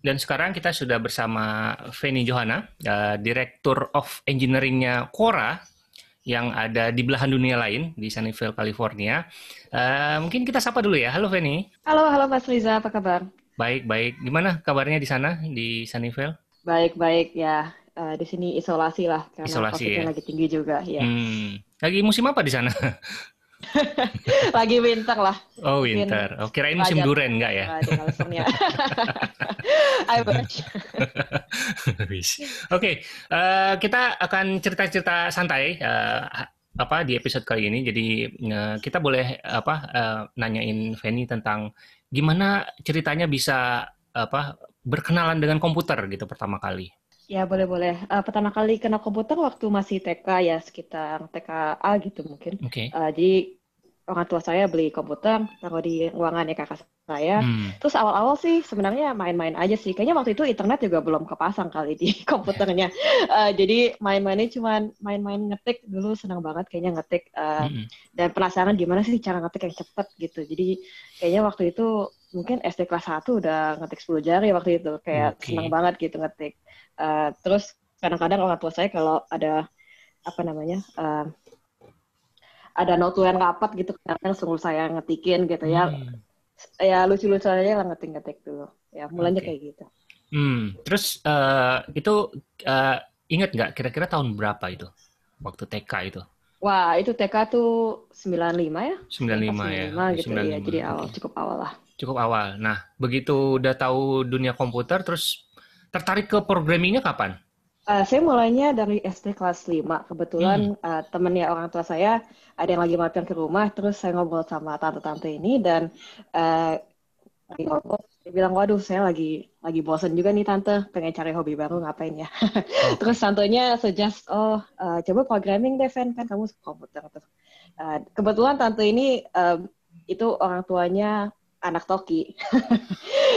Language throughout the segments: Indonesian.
Dan sekarang kita sudah bersama Feni Johana, uh, eh, Direktur of engineeringnya nya Quora yang ada di belahan dunia lain di Sunnyvale, California. Uh, mungkin kita sapa dulu ya. Halo Feni. Halo, halo Mas Riza. apa kabar? Baik, baik. Gimana kabarnya di sana di Sunnyvale? Baik, baik ya. Uh, di sini isolasi lah karena isolasi, covid ya? lagi tinggi juga ya. Hmm. Lagi musim apa di sana? lagi winter lah. Oh winter. Mungkin oh, kirain musim durian enggak ya? I Oke, okay. uh, eh, kita akan cerita-cerita santai uh, apa di episode kali ini. Jadi uh, kita boleh apa uh, nanyain Feni tentang gimana ceritanya bisa apa berkenalan dengan komputer gitu pertama kali. Ya boleh-boleh. Uh, eh, pertama kali kena komputer waktu masih TK ya sekitar TKA gitu mungkin. Oke. Okay. Uh, eh, jadi orang tua saya beli komputer taruh di ruangan ya kakak saya. Hmm. Terus awal-awal sih sebenarnya main-main aja sih. Kayaknya waktu itu internet juga belum kepasang kali di komputernya. Uh, jadi main-mainnya cuman main-main ngetik dulu senang banget kayaknya ngetik uh, hmm. dan penasaran gimana sih cara ngetik yang cepet gitu. Jadi kayaknya waktu itu mungkin SD kelas 1 udah ngetik 10 jari waktu itu kayak okay. senang banget gitu ngetik uh, terus kadang-kadang orang tua saya kalau ada apa namanya uh, ada notulen rapat gitu kadang kadang sungguh saya ngetikin gitu ya hmm. ya lucu-lucu aja lah ngetik-ngetik dulu ya mulanya okay. kayak gitu hmm. terus uh, itu uh, ingat nggak kira-kira tahun berapa itu waktu TK itu wah itu TK tuh 95 ya 95, 95 ya lima gitu 95. ya jadi awal okay. cukup awal lah cukup awal nah begitu udah tahu dunia komputer terus Tertarik ke programmingnya kapan? Uh, saya mulainya dari SD kelas 5. Kebetulan hmm. uh, temennya orang tua saya ada yang lagi mampir ke rumah, terus saya ngobrol sama tante-tante ini dan uh, dia bilang, waduh saya lagi lagi bosen juga nih tante, pengen cari hobi baru ngapain ya. Oh. terus tantenya suggest, oh uh, coba programming deh Fen, kan kamu komputer. Terus, uh, kebetulan tante ini uh, itu orang tuanya anak Toki.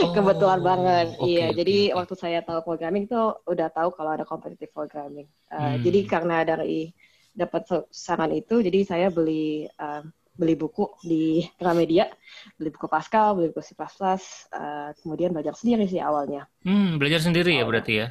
oh, Kebetulan banget. Okay, iya, okay. jadi waktu saya tahu programming tuh udah tahu kalau ada competitive programming. Uh, hmm. Jadi karena dari dapat saran itu, jadi saya beli uh, beli buku di Gramedia, beli buku Pascal, beli buku C++, uh, kemudian belajar sendiri sih awalnya. Hmm, belajar sendiri ya berarti ya?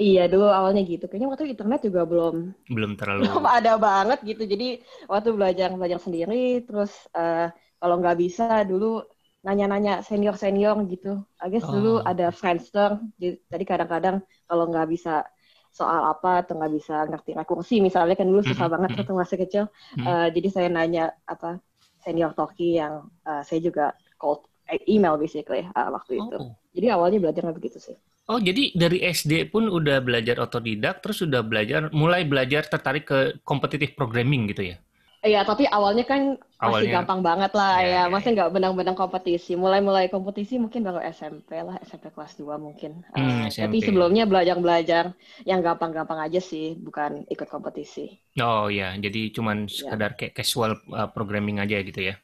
Iya dulu awalnya gitu. Kayaknya waktu internet juga belum belum terlalu belum ada banget gitu. Jadi waktu belajar belajar sendiri, terus uh, kalau nggak bisa dulu nanya-nanya senior-senior gitu. I guess oh. dulu ada Friendster, jadi kadang-kadang kalau nggak bisa soal apa atau nggak bisa ngerti rekursi misalnya kan dulu susah banget waktu masih kecil. uh, jadi saya nanya apa senior Toki yang uh, saya juga call eh, email basically uh, waktu oh. itu. Jadi awalnya belajarnya begitu sih. Oh, jadi dari SD pun udah belajar otodidak, terus sudah belajar, mulai belajar tertarik ke kompetitif programming gitu ya? Iya, tapi awalnya kan awalnya. masih gampang banget lah iya, ya. ya. Masih iya. nggak benang-benang kompetisi. Mulai-mulai kompetisi mungkin baru SMP lah, SMP kelas 2 mungkin. Eh, hmm, uh, Tapi sebelumnya belajar-belajar yang gampang-gampang aja sih, bukan ikut kompetisi. Oh iya, jadi cuman iya. sekedar ya. kayak casual eh, programming aja gitu ya.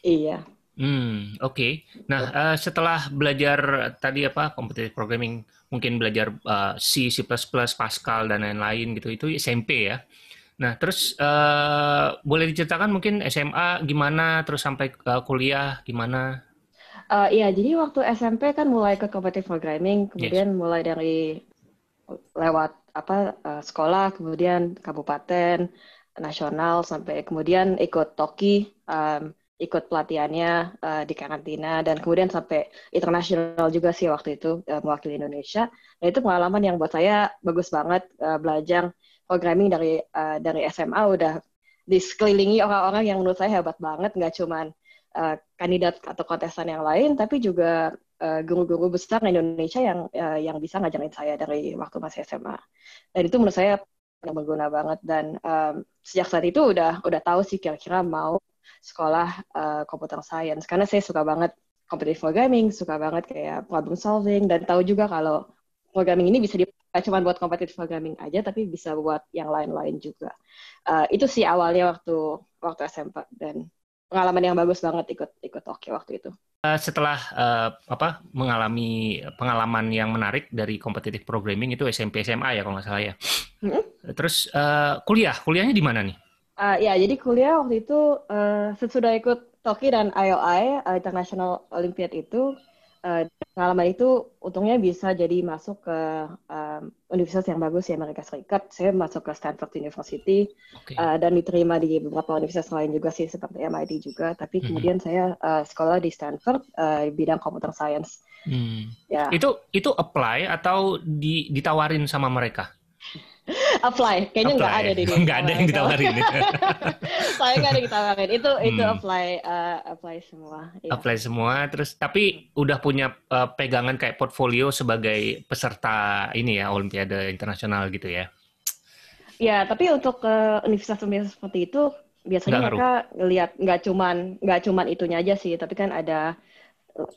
Iya. Hmm, oke. Okay. Nah, uh, setelah belajar tadi apa kompetisi programming, mungkin belajar uh, C, C++, Pascal dan lain-lain gitu, itu SMP ya. Nah, terus uh, boleh diceritakan mungkin SMA gimana, terus sampai ke kuliah gimana? Uh, iya, jadi waktu SMP kan mulai ke competitive programming, kemudian yes. mulai dari lewat apa uh, sekolah, kemudian kabupaten, nasional, sampai kemudian ikut Toki, um, ikut pelatihannya uh, di karantina, dan kemudian sampai internasional juga sih waktu itu uh, mewakili Indonesia. Nah, itu pengalaman yang buat saya bagus banget uh, belajar programming dari uh, dari SMA udah disekelilingi orang-orang yang menurut saya hebat banget nggak cuman uh, kandidat atau kontestan yang lain tapi juga guru eh, guru-guru besar di Indonesia yang uh, yang bisa ngajarin saya dari waktu masih SMA dan itu menurut saya yang berguna banget dan um, sejak saat itu udah udah tahu sih kira-kira mau sekolah uh, science karena saya suka banget competitive programming suka banget kayak problem solving dan tahu juga kalau programming ini bisa dipakai cuma buat competitive programming aja, tapi bisa buat yang lain-lain juga. Uh, itu sih awalnya waktu waktu SMP dan pengalaman yang bagus banget ikut ikut Oke waktu itu. Uh, setelah uh, apa mengalami pengalaman yang menarik dari competitive programming itu SMP SMA ya kalau nggak salah ya. Hmm? Terus uh, kuliah kuliahnya di mana nih? Uh, ya, jadi kuliah waktu itu uh, sesudah ikut Toki dan IOI International Olympiad itu uh, pengalaman itu untungnya bisa jadi masuk ke um, universitas yang bagus ya Amerika Serikat. Saya masuk ke Stanford University okay. uh, eh, dan diterima di beberapa universitas lain juga sih seperti MIT juga. Tapi mm-hmm. kemudian -hmm. saya uh, sekolah di Stanford uh, di bidang computer science. Hmm. Ya. Itu itu apply atau di, ditawarin sama mereka? apply kayaknya nggak ada deh nggak ada yang ditawarin saya nggak ada yang ditawarin itu hmm. itu apply uh, apply semua ya. apply semua terus tapi udah punya uh, pegangan kayak portfolio sebagai peserta ini ya olimpiade internasional gitu ya ya tapi untuk ke uh, universitas universitas seperti itu biasanya gak mereka lihat nggak cuman nggak cuman itunya aja sih tapi kan ada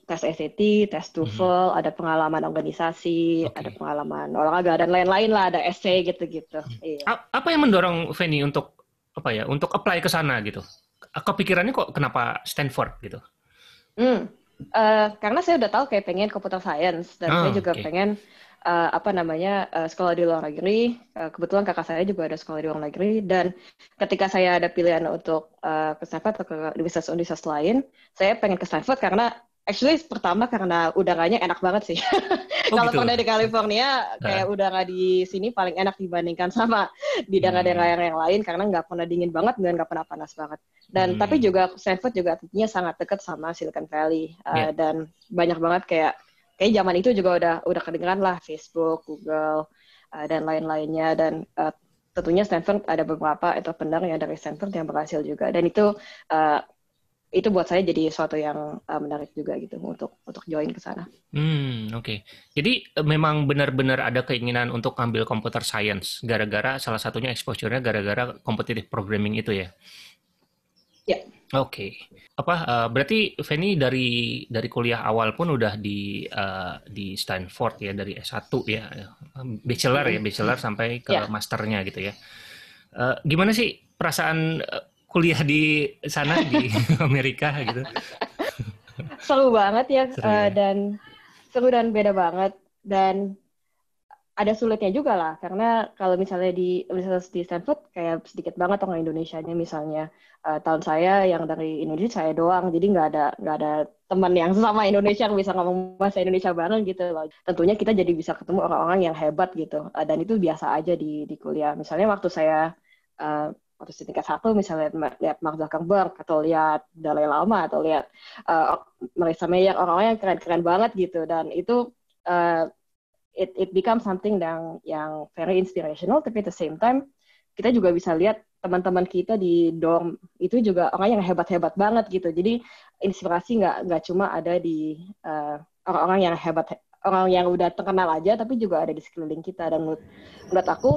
tes SAT, tes mhm. TOEFL, hmm. ada pengalaman organisasi, okay. ada pengalaman olahraga dan lain-lain lah, ada essay gitu-gitu. Hmm. Iya. Apa yang mendorong Feni untuk apa ya, untuk apply ke sana gitu? Kepikirannya kok kenapa Stanford gitu? Hmm. Uh, karena saya udah tahu kayak pengen computer science dan oh, saya juga okay. pengen uh, apa namanya uh, sekolah di luar negeri. Uh, kebetulan kakak saya juga ada sekolah di luar negeri dan ketika saya ada pilihan untuk uh, ke Stanford atau ke universitas-universitas lain, saya pengen ke Stanford karena Actually pertama karena udaranya enak banget sih. Oh, Kalau gitu? pernah di California kayak nah. udara di sini paling enak dibandingkan sama di daerah-daerah hmm. yang lain karena nggak pernah dingin banget dan nggak pernah panas banget. Dan hmm. tapi juga Stanford juga tentunya sangat dekat sama Silicon Valley yeah. Uh, ya. dan banyak banget kayak kayak zaman itu juga udah udah kedengeran lah Facebook, Google uh, dan lain-lainnya dan uh, tentunya Stanford ada beberapa entrepreneur yang dari Stanford yang berhasil juga dan itu uh, itu buat saya jadi suatu yang uh, menarik juga gitu untuk untuk join ke sana. Hmm, oke. Okay. Jadi eh, memang benar-benar ada keinginan untuk ambil computer science gara-gara salah satunya exposure-nya gara-gara competitive programming itu ya. Ya. Yeah. Oke. Okay. Apa uh, berarti Feni dari dari kuliah awal pun udah di uh, di Stanford ya dari S1 ya. Bachelor ya, mm-hmm. bachelor sampai ke yeah. masternya gitu ya. Uh, gimana sih perasaan kuliah di sana di Amerika gitu. Seru banget ya, seru, uh, dan seru dan beda banget dan ada sulitnya juga lah karena kalau misalnya di universitas di Stanford kayak sedikit banget orang Indonesia-nya misalnya uh, tahun saya yang dari Indonesia saya doang jadi nggak ada nggak ada teman yang sama Indonesia yang bisa ngomong bahasa Indonesia bareng gitu loh tentunya kita jadi bisa ketemu orang-orang yang hebat gitu uh, dan itu biasa aja di di kuliah misalnya waktu saya uh, waktu di tingkat satu misalnya lihat, Mark Zuckerberg atau lihat Dalai Lama atau lihat uh, eh, Marissa Mayer orang-orang yang keren-keren banget gitu dan itu uh, it it becomes something yang yang very inspirational tapi at the same time kita juga bisa lihat teman-teman kita di dorm itu juga orang yang hebat-hebat banget gitu jadi inspirasi nggak nggak cuma ada di eh, orang-orang yang hebat orang yang udah terkenal aja tapi juga ada di sekeliling kita dan menurut menurut aku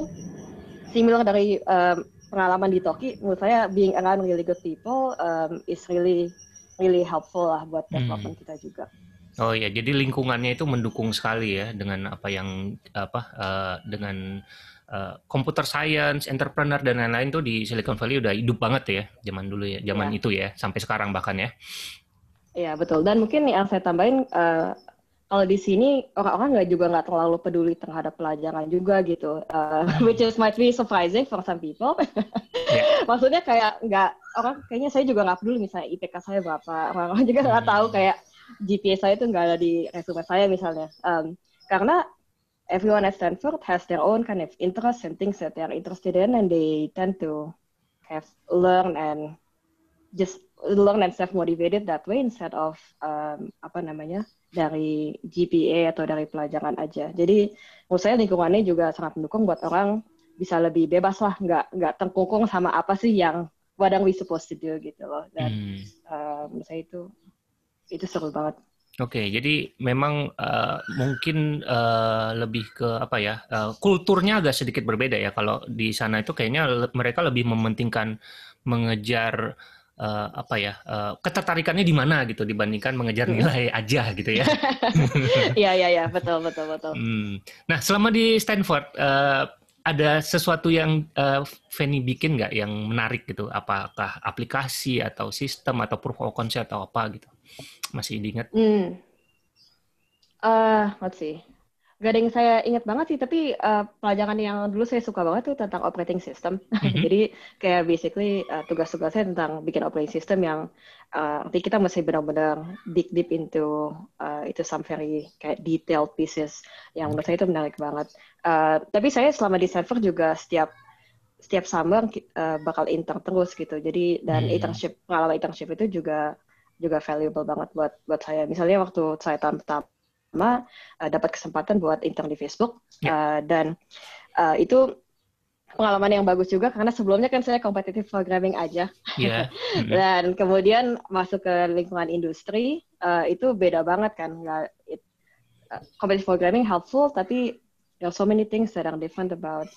similar dari uh, pengalaman di Toki menurut saya being around really good people um, is really really helpful lah buat hmm. development kita juga. Oh ya, jadi lingkungannya itu mendukung sekali ya dengan apa yang apa uh, dengan uh, computer science, entrepreneur dan lain-lain tuh di Silicon Valley udah hidup banget ya zaman dulu ya, zaman ya. itu ya sampai sekarang bahkan ya. Iya betul. Dan mungkin yang saya tambahin uh, kalau di sini orang-orang nggak juga nggak terlalu peduli terhadap pelajaran juga gitu, uh, which is might be surprising for some people. yeah. Maksudnya kayak nggak orang kayaknya saya juga nggak peduli misalnya IPK saya berapa, orang-orang juga nggak tahu hmm. kayak GPA saya itu nggak ada di resume saya misalnya, um, karena everyone at Stanford has their own kind of interest and things that they are interested in, and they tend to have learn and just learn and self motivated that way instead of um, apa namanya dari GPA atau dari pelajaran aja. Jadi menurut saya lingkungannya juga sangat mendukung buat orang bisa lebih bebas lah, nggak nggak terkungkung sama apa sih yang wadang we supposed to do gitu loh. Dan hmm. uh, menurut saya itu itu seru banget. Oke, okay, jadi memang uh, mungkin uh, lebih ke apa ya uh, kulturnya agak sedikit berbeda ya kalau di sana itu kayaknya le mereka lebih mementingkan mengejar uh, apa ya uh, ketertarikannya di mana gitu dibandingkan mengejar nilai hmm. aja gitu ya. Iya iya iya betul betul betul. Hmm. Nah selama di Stanford uh, ada sesuatu yang uh, Fanny bikin nggak yang menarik gitu? Apakah aplikasi atau sistem atau proof of concept atau apa gitu? Masih diingat? Hmm. Uh, let's see. Gak ada yang saya ingat banget sih, tapi uh, pelajaran yang dulu saya suka banget tuh tentang operating system. Mm-hmm. Jadi kayak basically uh, eh, tugas saya tentang bikin operating system yang uh, nanti kita masih benar-benar dig deep into uh, itu some very kayak detailed pieces yang menurut saya itu menarik banget. Uh, tapi saya selama di server juga setiap setiap summer uh, bakal intern terus gitu. Jadi dan mm-hmm. internship pengalaman internship itu juga juga valuable banget buat buat saya. Misalnya waktu saya tahun pertama uh, eh, dapat kesempatan buat intern di Facebook yeah. Ya. uh, dan uh, itu pengalaman yang bagus juga karena sebelumnya kan saya competitive programming aja yeah. dan kemudian masuk ke lingkungan industri uh, itu beda banget kan nggak it, uh, competitive programming helpful tapi there are so many things that are different about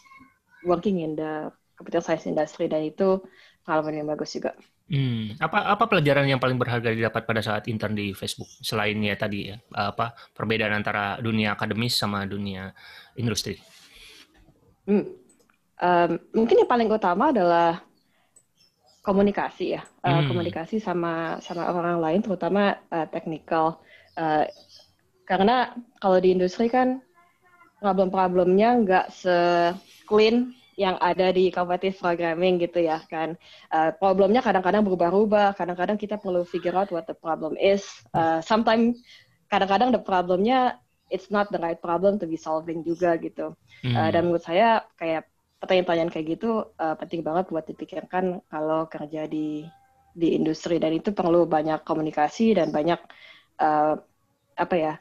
working in the computer science industry dan itu pengalaman yang bagus juga. Hmm, apa apa pelajaran yang paling berharga didapat pada saat intern di Facebook selain ya tadi ya apa perbedaan antara dunia akademis sama dunia industri? Hmm, um, mungkin yang paling utama adalah komunikasi ya eh, hmm. uh, komunikasi sama sama orang lain terutama uh, technical uh, karena kalau di industri kan problem-problemnya nggak se clean yang ada di competitive programming gitu ya kan. Uh, problemnya kadang-kadang berubah-ubah, kadang-kadang kita perlu figure out what the problem is. Uh, eh, sometimes kadang-kadang the problemnya it's not the right problem to be solving juga gitu. Eh, hmm. dan menurut saya kayak pertanyaan-pertanyaan kayak gitu uh, penting banget buat dipikirkan kalau kerja di di industri dan itu perlu banyak komunikasi dan banyak uh, apa ya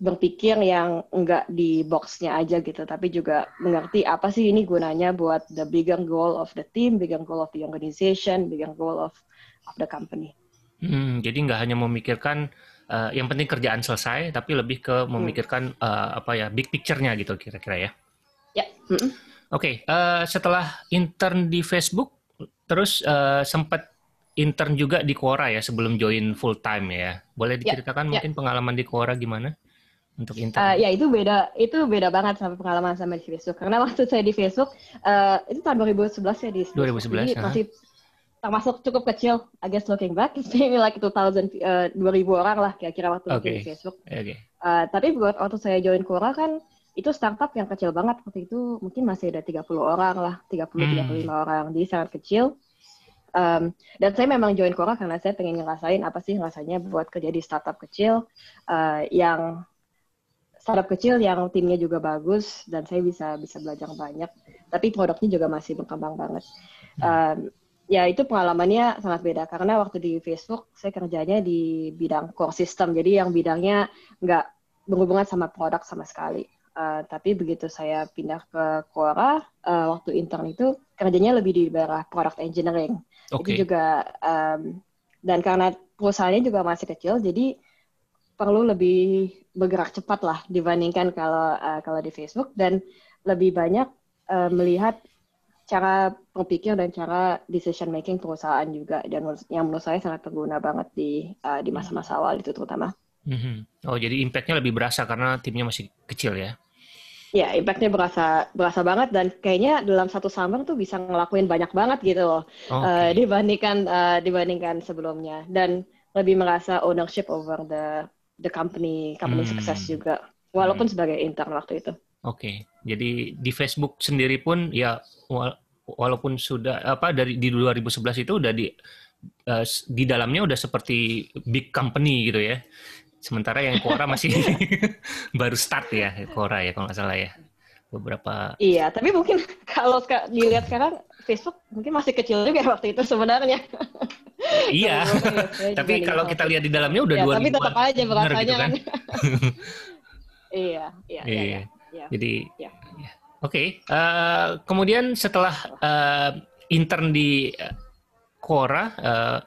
berpikir yang enggak di boxnya aja gitu, tapi juga mengerti apa sih ini gunanya buat the bigger goal of the team, bigger goal of the organization, bigger goal of the company. Hmm, jadi nggak hanya memikirkan uh, yang penting kerjaan selesai, tapi lebih ke hmm. memikirkan hmm. uh, apa ya big picture-nya gitu kira-kira ya. Ya. Hmm. Oke, okay, uh, eh, setelah intern di Facebook, terus uh, sempat intern juga di Quora ya sebelum join full time ya. Boleh ya, diceritakan ya, mungkin ya. pengalaman di Quora gimana? untuk eh, intern? Uh, ya itu beda itu beda banget sama pengalaman sama di Facebook karena waktu saya di Facebook uh, itu tahun 2011 ya di 2011 jadi uh. masih termasuk cukup kecil I guess looking back maybe like 2000 uh, 2000 orang lah kira-kira waktu okay. di Facebook. Okay. Uh, eh, tapi buat waktu saya join Quora kan itu startup yang kecil banget waktu itu mungkin masih ada 30 orang lah 30 hmm. 35 orang di sangat kecil. Um, dan saya memang join Quora karena saya pengen ngerasain apa sih rasanya buat kerja di startup kecil uh, yang startup kecil yang timnya juga bagus dan saya bisa bisa belajar banyak tapi produknya juga masih berkembang banget um, ya itu pengalamannya sangat beda karena waktu di Facebook saya kerjanya di bidang core system jadi yang bidangnya nggak berhubungan sama produk sama sekali Uh, tapi begitu saya pindah ke Quora, uh, waktu intern itu kerjanya lebih di daerah product engineering. Okay. Itu juga um, dan karena perusahaannya juga masih kecil, jadi perlu lebih bergerak cepat lah dibandingkan kalau uh, kalau di Facebook dan lebih banyak uh, melihat cara berpikir dan cara decision making perusahaan juga dan yang menurut saya sangat berguna banget di uh, di hmm. masa-masa awal itu terutama. Hmm. Oh jadi impactnya lebih berasa karena timnya masih kecil ya? Ya impactnya berasa berasa banget dan kayaknya dalam satu summer tuh bisa ngelakuin banyak banget gitu loh okay. uh, dibandingkan uh, dibandingkan sebelumnya dan lebih merasa ownership over the the company company hmm. sukses juga walaupun hmm. sebagai intern waktu itu oke okay. jadi di Facebook sendiri pun ya walaupun sudah apa dari di 2011 itu udah di uh, di dalamnya udah seperti big company gitu ya sementara yang Quora masih baru start ya Quora ya kalau nggak salah ya beberapa iya tapi mungkin kalau dilihat sekarang Facebook mungkin masih kecil juga waktu itu sebenarnya. Iya. tapi kalau kita lihat di dalamnya udah dua ya, Tapi tetap aja berasanya gitu kan. iya, iya, iya, iya, iya. Jadi iya. Oke, okay. uh, kemudian setelah uh, intern di Quora uh,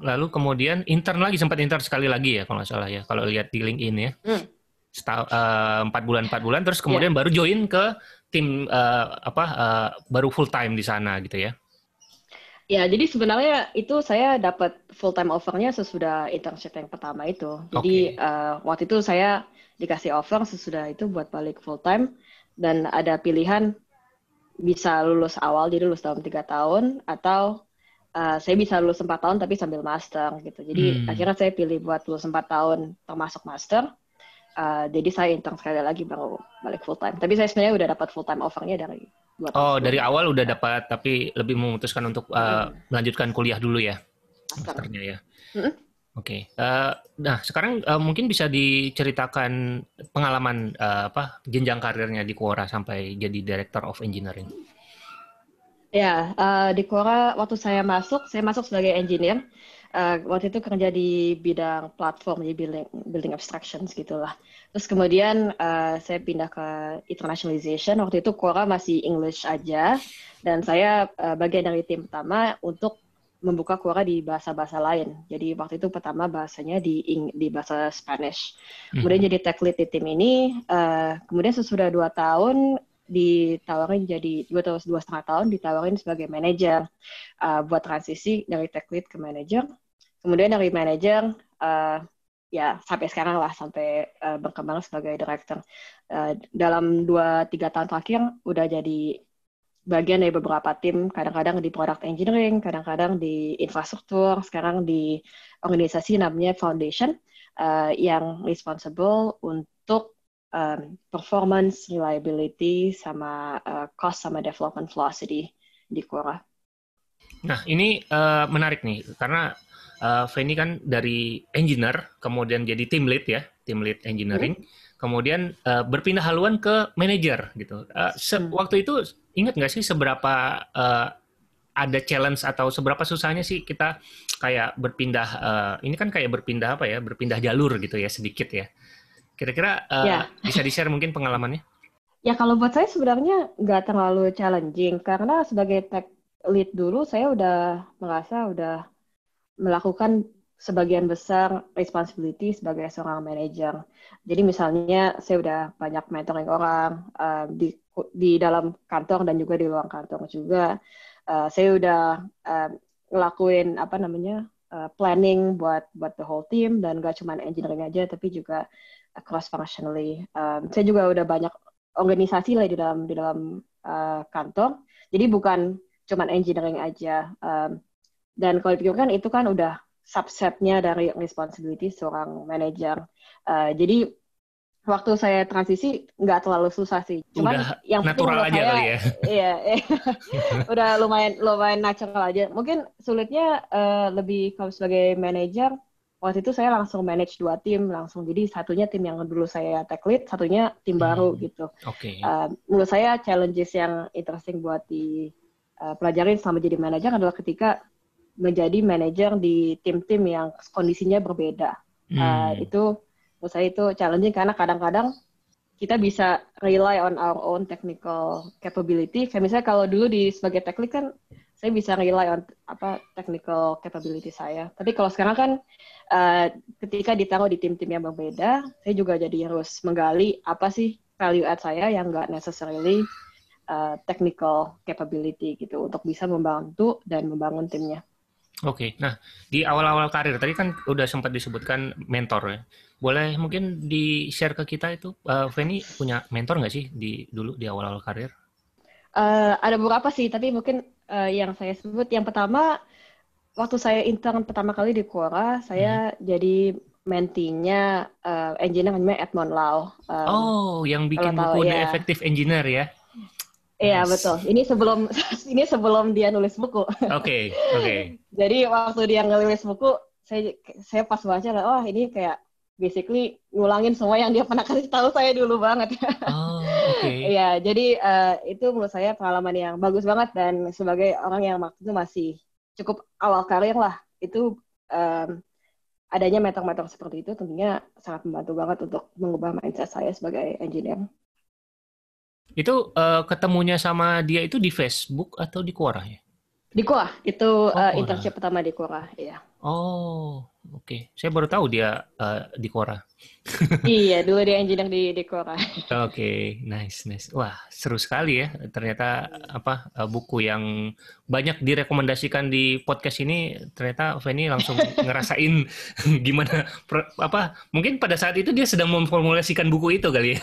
lalu kemudian intern lagi sempat intern sekali lagi ya kalau nggak salah ya kalau lihat di link ini ya. Hmm. Eh, empat uh, bulan empat bulan terus kemudian yeah. baru join ke tim uh, apa uh, baru full time di sana gitu ya ya jadi sebenarnya itu saya dapat full time offernya sesudah internship yang pertama itu jadi okay. uh, waktu itu saya dikasih offer sesudah itu buat balik full time dan ada pilihan bisa lulus awal jadi lulus dalam tiga tahun atau uh, saya bisa lulus empat tahun tapi sambil master gitu jadi hmm. akhirnya saya pilih buat lulus empat tahun termasuk master uh, jadi saya intern sekali lagi baru balik full time tapi saya sebenarnya udah dapat full time offernya dari dua tahun oh dari awal udah dapat tapi lebih memutuskan untuk uh, hmm. melanjutkan kuliah dulu ya masternya ya hmm. Oke, okay. uh, eh, nah sekarang uh, mungkin bisa diceritakan pengalaman uh, apa jenjang karirnya di Quora sampai jadi Director of Engineering. Ya, yeah, uh, di Quora waktu saya masuk, saya masuk sebagai engineer uh, waktu itu kerja di bidang platform ya building building abstractions gitulah terus kemudian uh, saya pindah ke internationalization waktu itu Quora masih English aja dan saya uh, bagian dari tim pertama untuk membuka Quora di bahasa-bahasa lain. Jadi waktu itu pertama bahasanya di di bahasa Spanish. Kemudian mm -hmm. jadi tech lead di tim ini. Uh, kemudian sesudah dua tahun ditawarin jadi dua atau dua setengah tahun ditawarin sebagai manajer uh, buat transisi dari tech lead ke manajer kemudian dari manajer uh, ya sampai sekarang lah sampai uh, berkembang sebagai director uh, dalam dua tiga tahun terakhir udah jadi bagian dari beberapa tim kadang-kadang di product engineering kadang-kadang di infrastruktur sekarang di organisasi namanya foundation uh, yang responsible untuk um, performance, reliability, sama uh, cost, sama development velocity di Quora. Nah, ini uh, menarik nih, karena uh, Feni kan dari engineer, kemudian jadi team lead ya, team lead engineering, hmm. kemudian uh, berpindah haluan ke manager gitu. Uh, hmm. Waktu itu ingat nggak sih seberapa uh, ada challenge atau seberapa susahnya sih kita kayak berpindah, uh, ini kan kayak berpindah apa ya, berpindah jalur gitu ya sedikit ya. Kira-kira uh, eh, yeah. bisa di-share mungkin pengalamannya? Ya kalau buat saya sebenarnya nggak terlalu challenging karena sebagai tech lead dulu saya udah merasa udah melakukan sebagian besar responsibility sebagai seorang manager. Jadi misalnya saya udah banyak mentoring orang uh, di di dalam kantor dan juga di luar kantor juga. Uh, saya udah uh, ngelakuin apa namanya uh, planning buat buat the whole team dan gak cuma engineering aja tapi juga cross functionally. Um, saya juga udah banyak organisasi lah di dalam di dalam uh, kantor. Jadi bukan cuma engineering aja. Um, dan kalau dipikirkan itu kan udah subsetnya dari responsibility seorang manager. Uh, jadi waktu saya transisi nggak terlalu susah sih. Cuman udah yang natural aja kali ya. Iya, iya. udah lumayan lumayan natural aja. Mungkin sulitnya uh, lebih kalau sebagai manager waktu itu saya langsung manage dua tim langsung jadi satunya tim yang dulu saya tech lead satunya tim hmm. baru gitu. Okay. Uh, eh, menurut saya challenges yang interesting buat di uh, pelajarin selama jadi manajer adalah ketika menjadi manajer di tim-tim yang kondisinya berbeda. Eh, hmm. itu menurut saya itu challenging karena kadang-kadang kita bisa rely on our own technical capability. Kayak misalnya kalau dulu di sebagai tech lead kan saya bisa rely on apa technical capability saya. Tapi kalau sekarang kan Eh, ketika ditaruh di tim-tim yang berbeda, saya juga jadi harus menggali apa sih value add saya yang nggak necessarily uh, technical capability gitu untuk bisa membantu dan membangun timnya. Oke, okay. nah di awal-awal karir tadi kan udah sempat disebutkan mentor ya. Boleh mungkin di share ke kita itu, uh, Feni punya mentor nggak sih di dulu di awal-awal karir? Uh, ada beberapa sih, tapi mungkin uh, yang saya sebut yang pertama waktu saya intern pertama kali di Quora, saya hmm. jadi mentinya uh, eh, engineer namanya Edmond Lau. Um, oh, yang bikin buku tahu, The ya. Effective Engineer ya? Iya yes. betul. Ini sebelum ini sebelum dia nulis buku. Oke, okay, oke. Okay. jadi waktu dia nulis buku, saya saya pas baca lah, oh ini kayak basically ngulangin semua yang dia pernah kasih tahu saya dulu banget. Oh, okay. Iya, jadi uh, itu menurut saya pengalaman yang bagus banget dan sebagai orang yang waktu itu masih cukup awal karir lah itu um, adanya metode-metode seperti itu tentunya sangat membantu banget untuk mengubah mindset saya sebagai engineer. Itu uh, ketemunya sama dia itu di Facebook atau di Quora ya? Di Quora, itu oh, uh, internship pertama di Quora, ya. Oh, Oke, okay. saya baru tahu dia uh, di Kora. iya, dulu dia engineer di di Kora. Oke, okay. nice, nice. Wah, seru sekali ya. Ternyata apa eh, buku yang banyak direkomendasikan di podcast ini, ternyata Feni langsung ngerasain gimana apa? Mungkin pada saat itu dia sedang memformulasikan buku itu kali ya.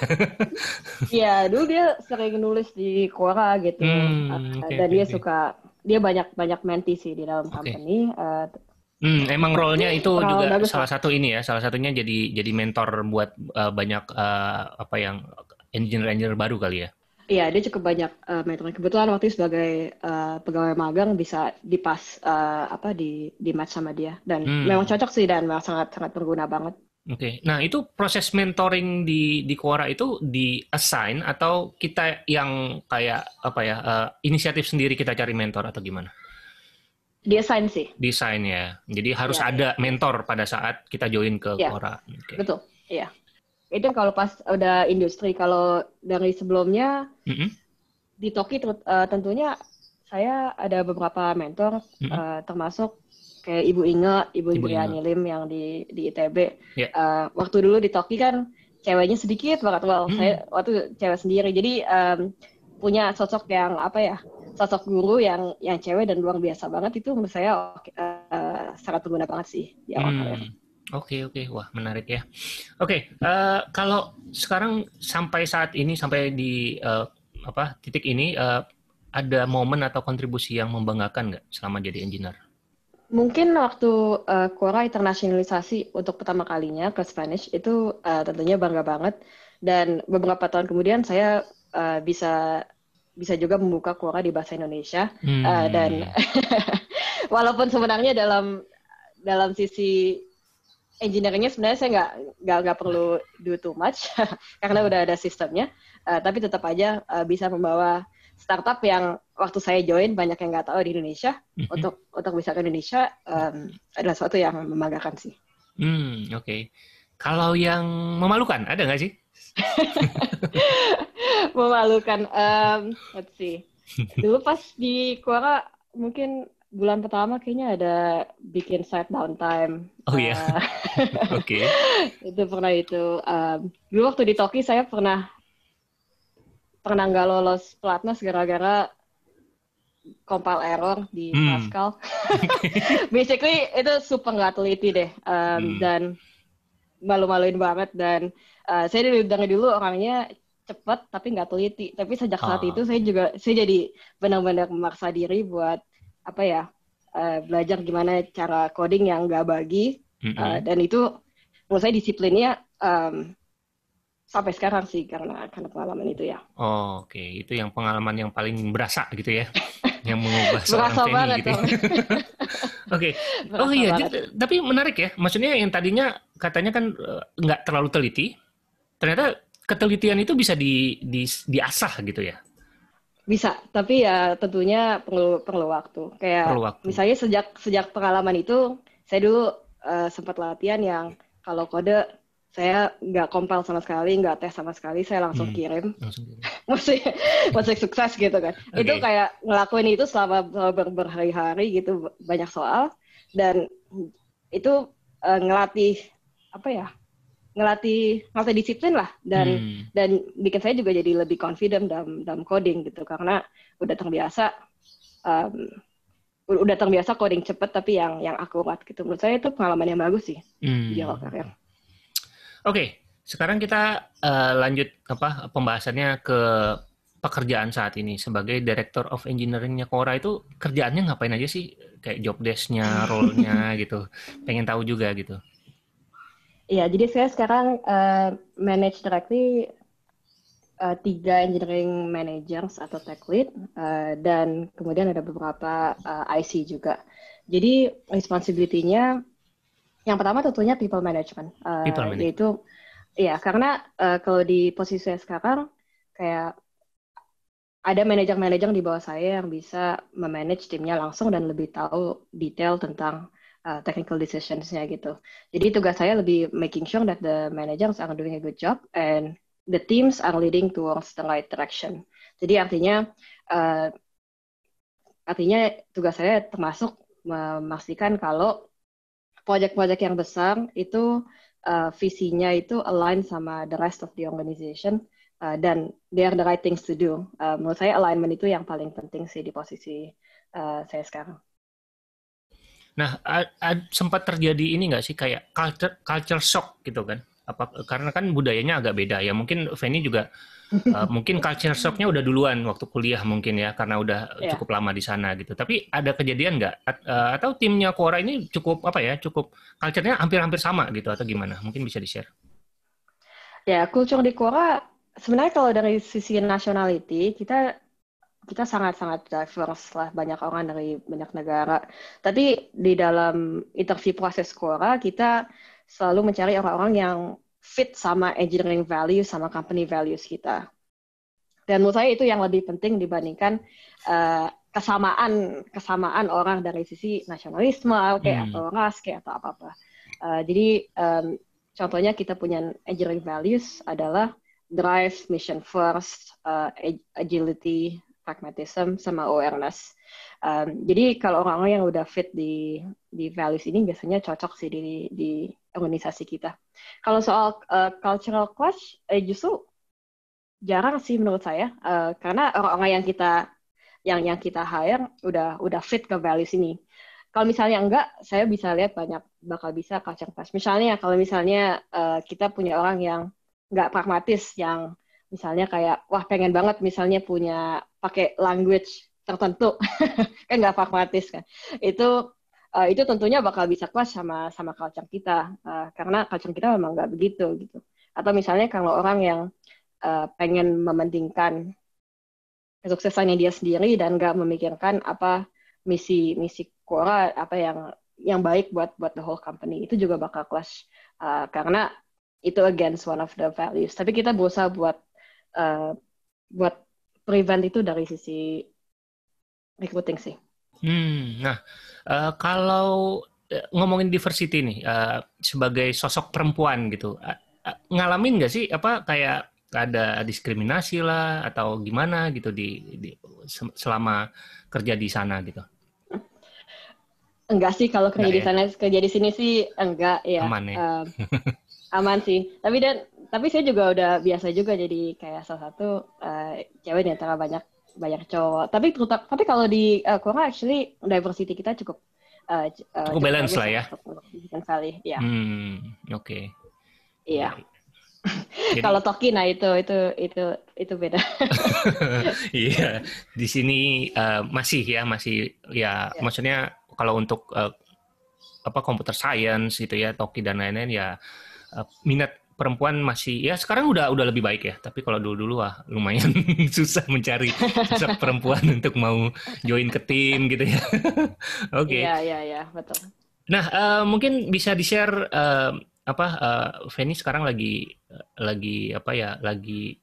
Iya, dulu dia sering nulis di Kora gitu. Hmm, ah, okay, Dan okay, dia okay. suka dia banyak banyak menti sih di dalam okay. company. Uh, Hmm, emang iya, role-nya itu uh, juga bagus. salah satu ini ya, salah satunya jadi jadi mentor buat uh, banyak uh, apa yang engineer-engineer baru kali ya. Iya, dia cukup banyak uh, eh, mentor. Kebetulan waktu itu sebagai uh, pegawai magang bisa dipas uh, apa di di match sama dia dan hmm. memang cocok sih dan memang sangat sangat berguna banget. Oke, okay. nah itu proses mentoring di di Quora itu di assign atau kita yang kayak apa ya uh, inisiatif sendiri kita cari mentor atau gimana? Desain sih. Desain ya. Jadi harus yeah, ya. ada mentor pada saat kita join ke yeah. Quora. Okay. Betul. Iya. Itu kalau pas udah industri. Kalau dari sebelumnya mm-hmm. di Toki uh, tentunya saya ada beberapa mentor mm-hmm. uh, termasuk kayak Ibu Inge, Ibu, Ibu Lim yang di di ITB. Yeah. Ya. Uh, waktu dulu di Toki kan ceweknya sedikit banget. Well, mm. saya waktu cewek sendiri. Jadi um, punya sosok yang apa ya? sosok guru yang yang cewek dan luar biasa banget itu menurut saya uh, sangat berguna banget sih di awal hmm. Oke okay, oke okay. wah menarik ya. Oke okay, uh, eh, kalau sekarang sampai saat ini sampai di uh, apa titik ini uh, ada momen atau kontribusi yang membanggakan nggak selama jadi engineer? Mungkin waktu uh, Quora internasionalisasi untuk pertama kalinya ke Spanish itu uh, tentunya bangga banget dan beberapa tahun kemudian saya uh, bisa bisa juga membuka Quora di bahasa Indonesia hmm. uh, dan walaupun sebenarnya dalam dalam sisi engineeringnya sebenarnya saya nggak nggak nggak perlu do too much karena udah ada sistemnya uh, tapi tetap aja uh, bisa membawa startup yang waktu saya join banyak yang nggak tahu di Indonesia mm-hmm. untuk untuk bisa ke Indonesia um, adalah suatu yang membanggakan sih. Hmm oke okay. kalau yang memalukan ada nggak sih? Memalukan. Um, let's see. Dulu pas di Kuara, mungkin bulan pertama kayaknya ada bikin side downtime. Oh iya. Uh, Oke. okay. Itu pernah itu. Um, dulu waktu di Toki saya pernah pernah nggak lolos pelatnas gara-gara compile error di hmm. Pascal. Basically itu super nggak teliti deh. Um, hmm. Dan malu-maluin banget dan uh, saya dari, dari dulu orangnya cepet tapi nggak teliti tapi sejak saat ah. itu saya juga saya jadi benar-benar memaksa diri buat apa ya uh, belajar gimana cara coding yang nggak bagi mm -hmm. dan itu menurut saya disiplinnya um, sampai sekarang sih karena karena pengalaman itu ya oh, oke okay. itu yang pengalaman yang paling berasa gitu ya yang mengubah seorang Berasa Feni banget, gitu. Ya. Oke. okay. Oh iya, banget. tapi menarik ya. Maksudnya yang tadinya katanya kan eh, nggak uh, terlalu teliti, ternyata ketelitian itu bisa di, di diasah gitu ya. Bisa, tapi ya tentunya perlu perlu waktu. Kayak perlu waktu. misalnya sejak sejak pengalaman itu saya dulu uh, sempat latihan yang kalau kode saya nggak kompel sama sekali, nggak tes sama sekali, saya langsung hmm, kirim. masih kirim. sukses gitu kan. Okay. Itu kayak ngelakuin itu selama, berhari-hari gitu banyak soal dan itu uh, ngelatih apa ya? ngelatih ngelatih disiplin lah dan hmm. dan bikin saya juga jadi lebih confident dalam dalam coding gitu karena udah terbiasa um, udah terbiasa coding cepet tapi yang yang akurat gitu menurut saya itu pengalaman yang bagus sih hmm. di awal karir. Oke, sekarang kita uh, lanjut apa pembahasannya ke pekerjaan saat ini sebagai director of engineeringnya Kora itu kerjaannya ngapain aja sih kayak job desknya, role-nya gitu. Pengen tahu juga gitu. Iya, jadi saya sekarang uh, manage directly uh, tiga engineering managers atau tech lead uh, dan kemudian ada beberapa uh, IC juga. Jadi responsibility-nya yang pertama tentunya people management. Uh, people management. Yaitu ya karena uh, kalau di posisi saya sekarang kayak ada manajer-manajer di bawah saya yang bisa memanage timnya langsung dan lebih tahu detail tentang uh, technical decisions-nya gitu. Jadi tugas saya lebih making sure that the managers are doing a good job and the teams are leading towards the right direction. Jadi artinya uh, artinya tugas saya termasuk memastikan kalau proyek-proyek yang besar itu uh, visinya itu align sama the rest of the organization uh, dan they are the right things to do. Uh, menurut saya alignment itu yang paling penting sih di posisi uh, saya sekarang. Nah, sempat terjadi ini nggak sih kayak culture culture shock gitu kan? Apa karena kan budayanya agak beda ya? Mungkin Feni juga uh, mungkin culture shocknya udah duluan waktu kuliah mungkin ya karena udah yeah. cukup lama di sana gitu. Tapi ada kejadian nggak uh, atau timnya Quora ini cukup apa ya cukup culture-nya hampir-hampir sama gitu atau gimana? Mungkin bisa di share. Ya culture di Quora sebenarnya kalau dari sisi nationality kita kita sangat-sangat diverse lah banyak orang dari banyak negara. Tapi di dalam interview proses Quora kita selalu mencari orang-orang yang fit sama engineering values sama company values kita. Dan menurut saya itu yang lebih penting dibandingkan uh, kesamaan kesamaan orang dari sisi nasionalisme kayak hmm. atau ras kayak atau apa apa. Uh, eh, jadi um, contohnya kita punya engineering values adalah drive, mission first, uh, agility, pragmatism, sama awareness. Um, jadi kalau orang-orang yang udah fit di di values ini biasanya cocok sih di di organisasi kita. Kalau soal uh, cultural clash, eh, justru jarang sih menurut saya, uh, karena orang-orang yang kita yang yang kita hire udah udah fit ke values ini. Kalau misalnya enggak, saya bisa lihat banyak bakal bisa culture clash. Misalnya kalau misalnya uh, kita punya orang yang enggak pragmatis, yang misalnya kayak wah pengen banget misalnya punya pakai language tertentu kan enggak pragmatis kan itu uh, itu tentunya bakal bisa clash sama sama culture kita uh, karena culture kita memang nggak begitu gitu atau misalnya kalau orang yang uh, pengen mementingkan kesuksesannya dia sendiri dan nggak memikirkan apa misi misi Quora apa yang yang baik buat buat the whole company itu juga bakal clash uh, karena itu against one of the values tapi kita berusaha buat uh, buat prevent itu dari sisi recruiting sih Hmm, nah, uh, kalau eh, ngomongin diversity nih uh, sebagai sosok perempuan gitu, uh, uh, ngalamin nggak sih apa kayak ada diskriminasi lah atau gimana gitu di, di selama kerja di sana gitu? Enggak sih kalau kerja enggak di ya? sana, ya? kerja di sini sih enggak ya. Aman ya. Uh, aman sih. Tapi dan tapi saya juga udah biasa juga jadi kayak salah satu uh, cewek yang terlalu banyak banyak cowok. Tapi tapi kalau di uh, eh, Korea actually diversity kita cukup uh, cukup, cukup balance lah ya. sekali, ya. Hmm, oke. Okay. Iya. kalau Toki nah itu itu itu itu beda. Iya, yeah. di sini uh, masih ya masih ya yeah. maksudnya kalau untuk uh, apa komputer science gitu ya Toki dan lain-lain ya uh, minat perempuan masih ya sekarang udah udah lebih baik ya tapi kalau dulu dulu wah lumayan susah mencari susah perempuan untuk mau join ke tim gitu ya oke okay. iya iya iya betul nah uh, mungkin bisa di share uh, eh, apa uh, sekarang lagi lagi apa ya lagi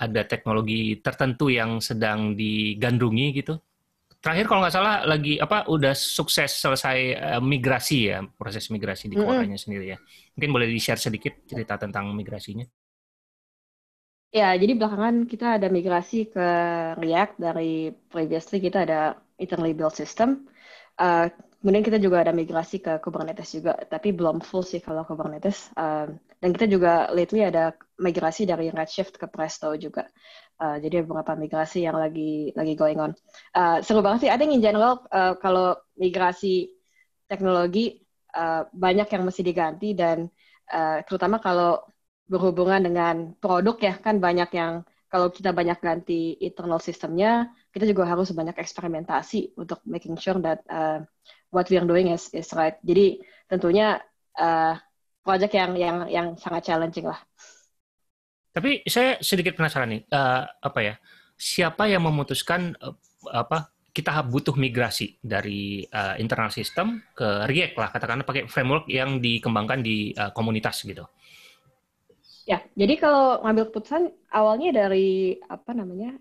ada teknologi tertentu yang sedang digandrungi gitu terakhir kalau nggak salah lagi apa udah sukses selesai uh, migrasi ya proses migrasi di kotanya mm-hmm. sendiri ya. Mungkin boleh di share sedikit cerita tentang migrasinya. Ya, jadi belakangan kita ada migrasi ke React dari previously kita ada internally built system. Uh, kemudian kita juga ada migrasi ke Kubernetes juga, tapi belum full sih kalau Kubernetes. Uh, dan kita juga lately ada migrasi dari Redshift ke Presto juga. Eh, jadi beberapa migrasi yang lagi lagi going on. Uh, seru banget sih. I think in general uh, kalau migrasi teknologi uh, banyak yang mesti diganti dan uh, terutama kalau berhubungan dengan produk ya kan banyak yang kalau kita banyak ganti internal sistemnya, kita juga harus banyak eksperimentasi untuk making sure that uh, what we are doing is is right. Jadi tentunya uh, project yang yang yang sangat challenging lah. Tapi saya sedikit penasaran nih, uh, apa ya? Siapa yang memutuskan uh, apa kita butuh migrasi dari uh, internal system ke React lah, katakanlah pakai framework yang dikembangkan di uh, komunitas gitu. Ya, jadi kalau ngambil keputusan awalnya dari apa namanya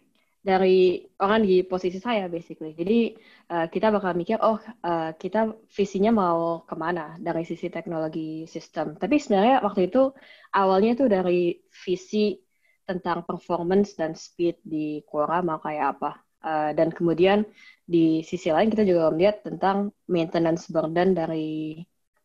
dari orang di posisi saya basically. Jadi uh, kita bakal mikir oh uh, kita visinya mau kemana dari sisi teknologi sistem. Tapi sebenarnya waktu itu awalnya itu dari visi tentang performance dan speed di Quora mau kayak apa. Uh, dan kemudian di sisi lain kita juga melihat tentang maintenance burden dari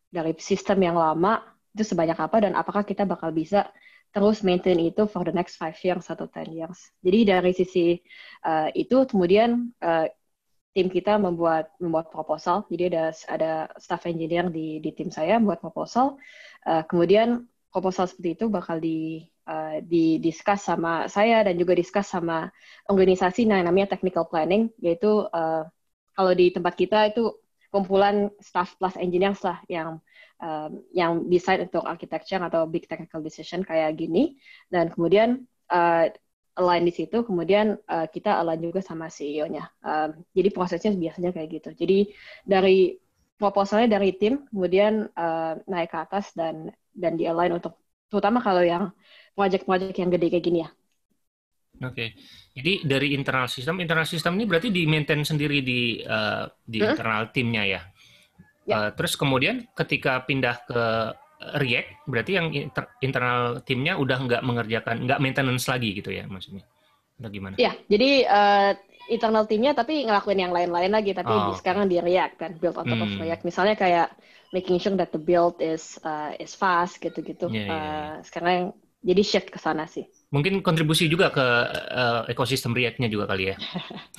dari sistem yang lama itu sebanyak apa dan apakah kita bakal bisa terus maintain itu for the next five years atau ten years. Jadi dari sisi uh, itu kemudian uh, tim kita membuat membuat proposal. Jadi ada ada staff engineer di di tim saya membuat proposal. Uh, kemudian proposal seperti itu bakal di uh, di discuss sama saya dan juga discuss sama organisasi yang namanya technical planning yaitu uh, kalau di tempat kita itu kumpulan staff plus engineer lah yang um, yang desain untuk architecture atau big technical decision kayak gini dan kemudian uh, align di situ kemudian uh, kita align juga sama CEO-nya um, jadi prosesnya biasanya kayak gitu jadi dari proposalnya dari tim kemudian uh, naik ke atas dan dan di align untuk terutama kalau yang project proyek yang gede kayak gini ya Oke, okay. jadi dari internal sistem, internal sistem ini berarti di maintain sendiri di uh, di hmm? internal timnya ya, Ya. Uh, terus kemudian ketika pindah ke eh, React, berarti yang inter internal timnya udah nggak mengerjakan, nggak maintenance lagi gitu ya maksudnya? Atau gimana? Ya, jadi uh, internal timnya tapi ngelakuin yang lain-lain lagi, tapi oh. di, sekarang di React kan, build on top hmm. of React. Misalnya kayak making sure that the build is uh, is fast gitu-gitu. Yeah, yeah, yeah. Uh, sekarang jadi shift ke sana sih. Mungkin kontribusi juga ke uh, ekosistem React-nya juga kali ya.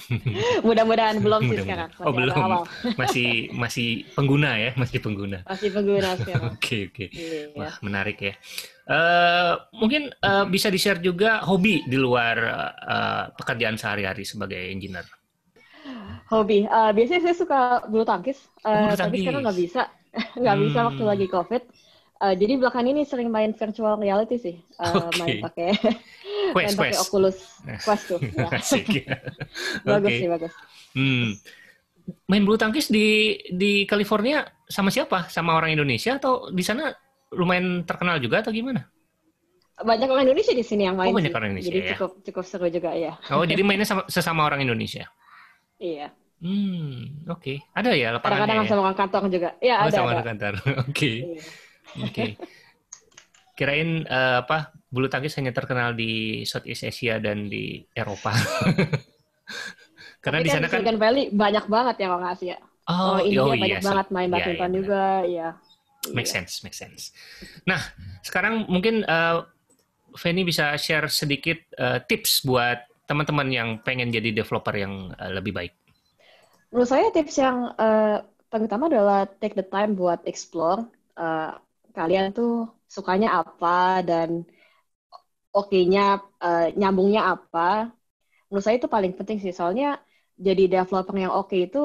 Mudah-mudahan belum sih Mudah sekarang. Oh, masih oh belum. Awal masih masih pengguna ya, masih pengguna. Masih pengguna sekarang. Oke oke. Okay. Iya. Yeah. Wah menarik ya. Uh, mungkin uh, bisa di-share juga hobi di luar uh, pekerjaan sehari-hari sebagai engineer. Hobi, uh, biasanya saya suka bulu tangkis, uh, bulu tangkis. tapi sekarang nggak bisa, nggak hmm. bisa waktu hmm. lagi COVID. Uh, jadi belakangan ini sering main virtual reality sih, uh, eh, okay. main pakai main pakai Oculus Quest tuh. Ya. Asik ya. bagus okay. sih bagus. Hmm. Main bulu tangkis di di California sama siapa? Sama orang Indonesia atau di sana lumayan terkenal juga atau gimana? Banyak orang Indonesia di sini yang oh, main. Oh, banyak orang Indonesia. Jadi ya. cukup cukup seru juga ya. Oh, jadi mainnya sama, sesama orang Indonesia. Iya. Hmm, oke. Okay. Ada ya lapangannya. Kadang-kadang ya? sama orang kantor juga. Ya, oh, ada. sama ada. orang kantor. oke. Okay. Iya. Oke. Okay. Kirain uh, apa bulu tangkis hanya terkenal di Southeast Asia dan di Eropa. Karena Tapi di kan sana kan Silicon Valley banyak banget yang orang Asia. Ya? Oh, oh India oh, banyak iya, banget main iya, badminton badminton yeah, juga, yeah. Make sense, make sense. Nah, sekarang mungkin uh, Feni bisa share sedikit uh, tips buat teman-teman yang pengen jadi developer yang uh, lebih baik? Menurut saya tips yang uh, terutama adalah take the time buat explore uh, kalian tuh sukanya apa dan oke-nya uh, nyambungnya apa. Menurut saya itu paling penting sih soalnya jadi developer yang oke itu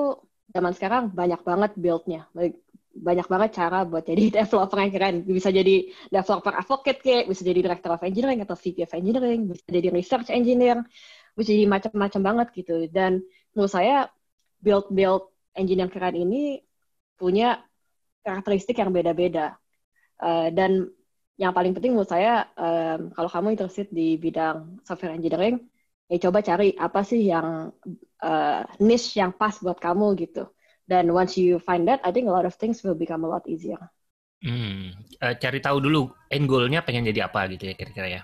zaman sekarang banyak banget build-nya. Banyak banget cara buat jadi developer yang keren. Bisa jadi developer advocate kayak, bisa jadi director of engineering atau VP of engineering, bisa jadi research engineer, bisa jadi macam-macam banget gitu. Dan menurut saya build-build engineer keren ini punya karakteristik yang beda-beda. Eh, dan yang paling penting menurut saya, um, kalau kamu interested di bidang software engineering, ya coba cari apa sih yang uh, niche yang pas buat kamu gitu. Dan once you find that, I think a lot of things will become a lot easier. Hmm, uh, cari tahu dulu end goalnya pengen jadi apa gitu ya kira-kira ya.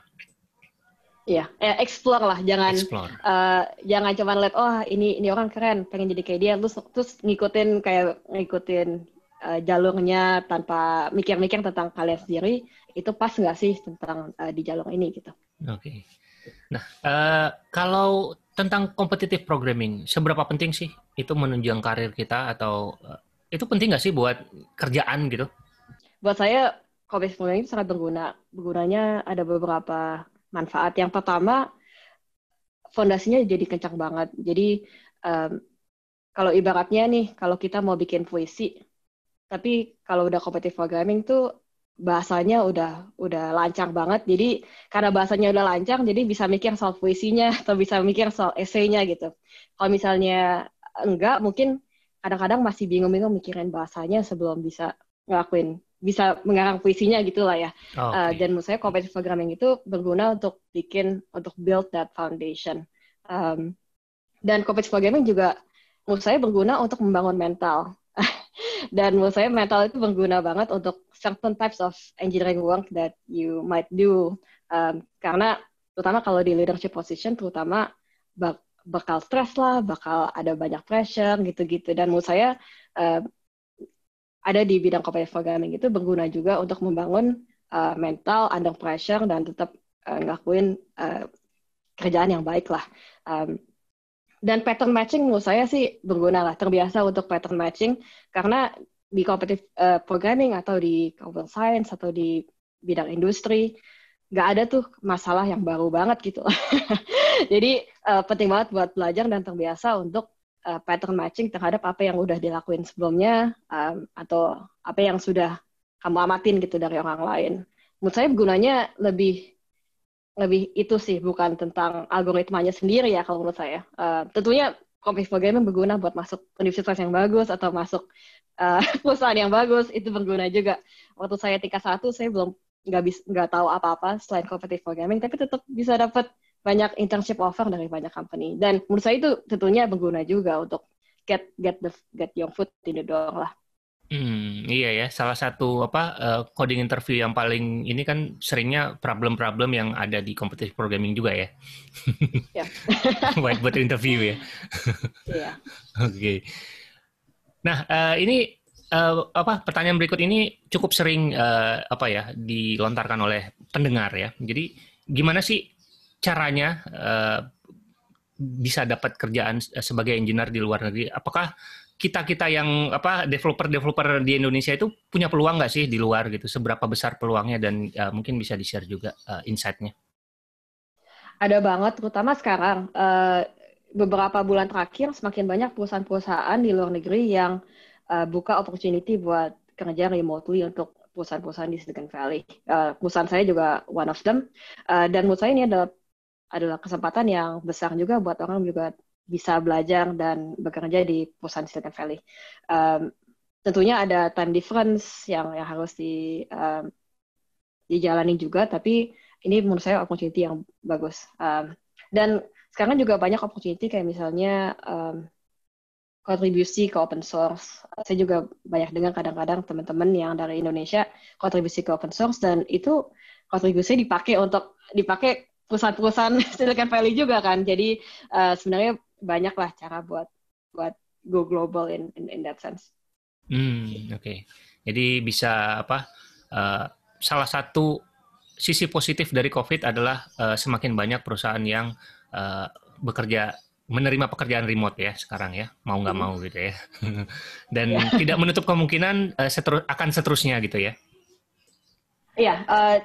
Iya, yeah. eh, explore lah, jangan explore. Uh, jangan cuman lihat oh ini ini orang keren, pengen jadi kayak dia, terus terus ngikutin kayak ngikutin uh, jalurnya tanpa mikir-mikir tentang kalian sendiri itu pas nggak sih tentang uh, di jalur ini gitu. Oke. Okay. Nah, uh, kalau tentang kompetitif programming, seberapa penting sih itu menunjang karir kita atau uh, itu penting nggak sih buat kerjaan gitu? Buat saya competitive programming itu sangat berguna. Gunanya ada beberapa manfaat. Yang pertama, fondasinya jadi kencang banget. Jadi um, kalau ibaratnya nih, kalau kita mau bikin puisi, tapi kalau udah competitive programming tuh bahasanya udah udah lancar banget jadi karena bahasanya udah lancar jadi bisa mikir soal puisinya atau bisa mikir soal esainya gitu kalau misalnya enggak mungkin kadang-kadang masih bingung-bingung mikirin bahasanya sebelum bisa ngelakuin bisa mengarang puisinya gitu lah ya okay. uh, eh, dan menurut saya competitive programming itu berguna untuk bikin untuk build that foundation um, dan competitive programming juga menurut saya berguna untuk membangun mental dan menurut saya mental itu berguna banget untuk certain types of engineering work that you might do. Um, karena terutama kalau di leadership position, terutama bak bakal stres lah, bakal ada banyak pressure gitu-gitu. Dan menurut saya uh, ada di bidang corporate programming itu berguna juga untuk membangun uh, mental under pressure dan tetap uh, ngakuin uh, kerjaan yang baik lah. Um, dan pattern matching menurut saya sih berguna lah terbiasa untuk pattern matching karena di competitive uh, programming atau di computer science atau di bidang industri nggak ada tuh masalah yang baru banget gitu jadi uh, penting banget buat belajar dan terbiasa untuk uh, pattern matching terhadap apa yang udah dilakuin sebelumnya um, atau apa yang sudah kamu amatin gitu dari orang lain menurut saya gunanya lebih lebih itu sih bukan tentang algoritmanya sendiri ya kalau menurut saya. Uh, tentunya Kompetitif programming berguna buat masuk universitas yang bagus atau masuk uh, perusahaan yang bagus itu berguna juga. Waktu saya tingkat satu saya belum nggak bisa nggak tahu apa-apa selain kompetitif programming tapi tetap bisa dapat banyak internship offer dari banyak company dan menurut saya itu tentunya berguna juga untuk get get the get young food in the door lah Hmm, iya ya, salah satu apa uh, coding interview yang paling ini kan seringnya problem-problem yang ada di kompetisi programming juga ya. Yeah. buat interview ya. Iya. Oke. Okay. Nah, uh, ini uh, apa pertanyaan berikut ini cukup sering uh, apa ya dilontarkan oleh pendengar ya. Jadi gimana sih caranya uh, bisa dapat kerjaan sebagai engineer di luar negeri? Apakah kita kita yang apa developer developer di Indonesia itu punya peluang nggak sih di luar gitu? Seberapa besar peluangnya dan uh, mungkin bisa di share juga uh, eh, insight Ada banget, terutama sekarang uh, beberapa bulan terakhir semakin banyak perusahaan-perusahaan di luar negeri yang uh, buka opportunity buat kerja remotely untuk perusahaan-perusahaan di Silicon Valley. Uh, perusahaan saya juga one of them. Uh, dan menurut saya ini adalah adalah kesempatan yang besar juga buat orang juga bisa belajar dan bekerja di perusahaan Silicon Valley. Um, tentunya ada time difference yang yang harus di um, dijalani juga, tapi ini menurut saya opportunity yang bagus. Um, dan sekarang juga banyak opportunity kayak misalnya um, kontribusi ke open source. Saya juga banyak dengar kadang-kadang teman-teman yang dari Indonesia kontribusi ke open source dan itu kontribusi dipakai untuk dipakai perusahaan-perusahaan Silicon Valley juga kan. Jadi uh, sebenarnya banyaklah cara buat buat go global in in, in that sense. Hmm, oke. Okay. Jadi bisa apa? Uh, salah satu sisi positif dari COVID adalah uh, semakin banyak perusahaan yang uh, bekerja menerima pekerjaan remote ya sekarang ya mau nggak hmm. mau gitu ya dan yeah. tidak menutup kemungkinan uh, seteru akan seterusnya gitu ya Iya, uh,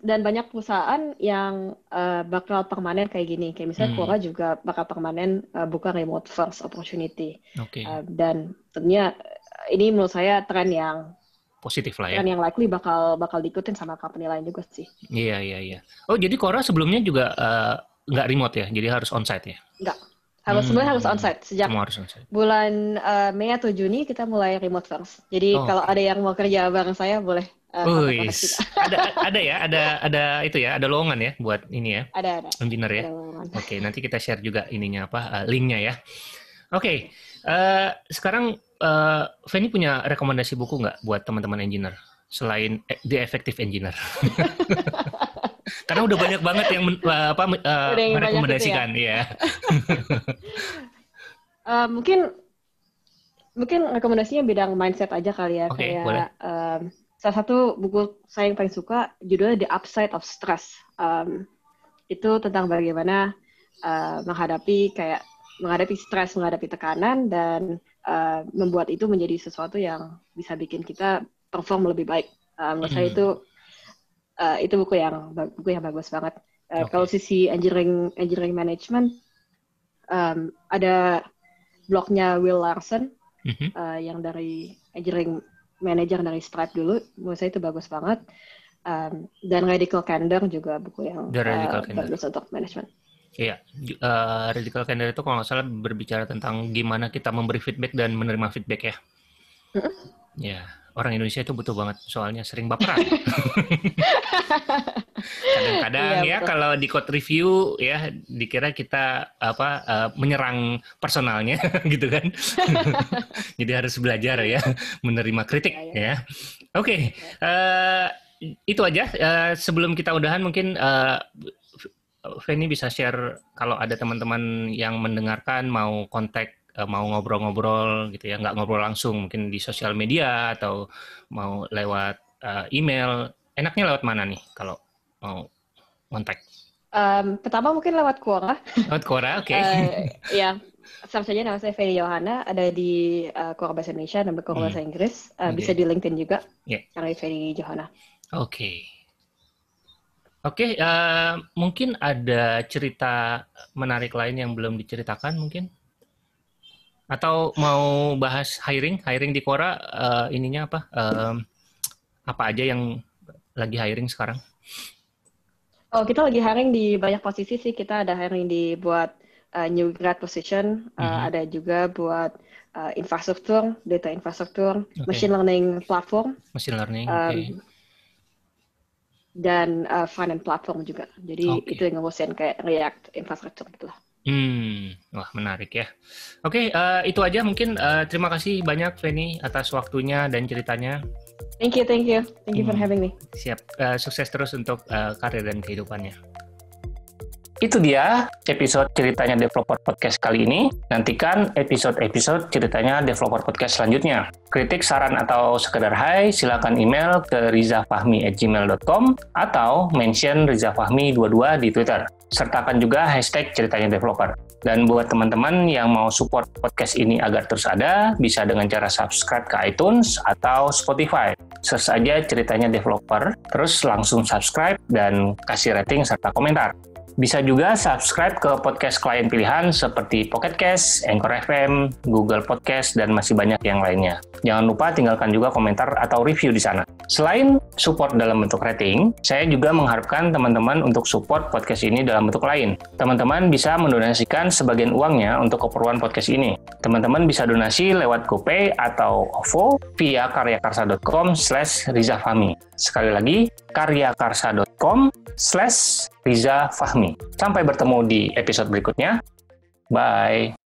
dan banyak perusahaan yang uh, bakal permanen kayak gini. Kayak misalnya hmm. juga bakal permanen uh, buka remote first opportunity. Okay. Uh, dan tentunya ini menurut saya tren yang positif lah ya. Tren yang likely bakal bakal diikutin sama company lain juga sih. Iya, iya, iya. Oh, jadi Quora sebelumnya juga uh, nggak remote ya? Jadi harus onsite ya? Nggak. Harus hmm. sebenarnya harus hmm. onsite sejak harus on -site. bulan uh, Mei atau Juni kita mulai remote first. Jadi oh. kalau ada yang mau kerja bareng saya boleh Uh, yes. ada ada ya, ada ada itu ya, ada lowongan ya buat ini ya. Ada ada. Engineer ya. Oke, okay, Oke, nanti kita share juga ininya apa uh, linknya ya. Oke, okay. uh, eh, sekarang uh, Feni punya rekomendasi buku nggak buat teman-teman engineer selain The Effective Engineer? Karena udah banyak banget yang men, uh, apa uh, yang gitu ya? merekomendasikan, ya. ya. uh, mungkin mungkin rekomendasinya bidang mindset aja kali ya, okay, kayak. Boleh. Uh, salah satu buku saya yang paling suka judulnya The Upside of Stress. Um, itu tentang bagaimana uh, menghadapi kayak menghadapi stres, menghadapi tekanan dan uh, membuat itu menjadi sesuatu yang bisa bikin kita perform lebih baik. Um, menurut saya hmm. itu uh, itu buku yang buku yang bagus banget. Uh, okay. Kalau sisi engineering engineering management um, ada blognya Will Larson mm -hmm. uh, yang dari engineering manajer dari Stripe dulu menurut saya itu bagus banget um, dan Radical Candor juga buku yang The eh, Radical uh, bagus untuk manajemen. Iya, uh, Radical Candor itu kalau nggak salah berbicara tentang gimana kita memberi feedback dan menerima feedback ya. Mm -hmm. Ya. Yeah orang Indonesia itu butuh banget soalnya sering baperan. Kadang-kadang iya, ya kalau di code review ya dikira kita apa uh, menyerang personalnya gitu kan. Jadi harus belajar ya menerima kritik ya. ya. Oke, okay. uh, eh, itu aja uh, sebelum kita udahan mungkin uh, Feni bisa share kalau ada teman-teman yang mendengarkan mau kontak Eh, mau ngobrol-ngobrol gitu ya, nggak ngobrol langsung, mungkin di sosial media atau mau lewat uh, email, enaknya lewat mana nih kalau mau kontak? Um, pertama mungkin lewat Quora. Lewat Quora, oke. Okay. uh, eh, ya, sama saja nama saya Feli Yohana, ada di uh, Quora Bahasa Indonesia dan Quora hmm. Bahasa Inggris. Uh, okay. Bisa di LinkedIn juga, yeah. karena Feli Yohana. Oke. Okay. Oke, okay, uh, mungkin ada cerita menarik lain yang belum diceritakan mungkin? Atau mau bahas hiring, hiring di Quora uh, ininya apa? uh, apa aja yang lagi hiring sekarang? Oh, kita lagi hiring di banyak posisi sih. Kita ada hiring di buat uh, new grad position, uh, mm -hmm. ada juga buat uh, infrastruktur, data infrastruktur, okay. machine learning platform. Machine learning. Um, okay dan uh, front platform juga. Jadi okay. itu yang ngurusin kayak React infrastruktur gitu lah. Hmm, wah menarik ya. Oke, uh, itu aja mungkin. Uh, terima kasih banyak Feni atas waktunya dan ceritanya. Thank you, thank you, thank you hmm. for having me. Siap, uh, sukses terus untuk uh, karir dan kehidupannya. Itu dia episode ceritanya Developer Podcast kali ini. Nantikan episode-episode ceritanya Developer Podcast selanjutnya. Kritik, saran, atau sekedar hai, silakan email ke rizafahmi@gmail.com atau mention rizafahmi22 di Twitter sertakan juga hashtag ceritanya developer. Dan buat teman-teman yang mau support podcast ini agar terus ada, bisa dengan cara subscribe ke iTunes atau Spotify. Search aja ceritanya developer, terus langsung subscribe dan kasih rating serta komentar. Bisa juga subscribe ke podcast klien pilihan seperti Pocket Cast, Anchor FM, Google Podcast, dan masih banyak yang lainnya. Jangan lupa tinggalkan juga komentar atau review di sana. Selain support dalam bentuk rating, saya juga mengharapkan teman-teman untuk support podcast ini dalam bentuk lain. Teman-teman bisa mendonasikan sebagian uangnya untuk keperluan podcast ini. Teman-teman bisa donasi lewat GoPay atau OVO via karyakarsa.com slash Rizafami. Sekali lagi, karyakarsa.com slash Riza Fahmi. Sampai bertemu di episode berikutnya. Bye.